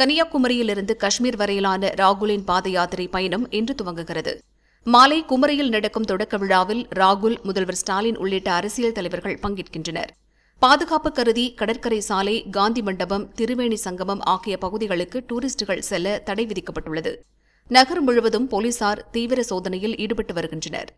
கன்னியாகுமரியிலிருந்து காஷ்மீர் வரையிலான ராகுலின் பாத யாத்திரை பயணம் இன்று துவங்குகிறது மாலை குமரியில் நடக்கும் தொடக்க விழாவில் ராகுல் முதல்வர் ஸ்டாலின் உள்ளிட்ட அரசியல் தலைவர்கள் பங்கேற்கின்றனர் பாதுகாப்பு கருதி கடற்கரை சாலை காந்தி மண்டபம் திருவேணி சங்கமம் ஆகிய பகுதிகளுக்கு டூரிஸ்டுகள் செல்ல தடை விதிக்கப்பட்டுள்ளது நகர் முழுவதும் போலீசார் தீவிர சோதனையில் ஈடுபட்டு வருகின்றனர்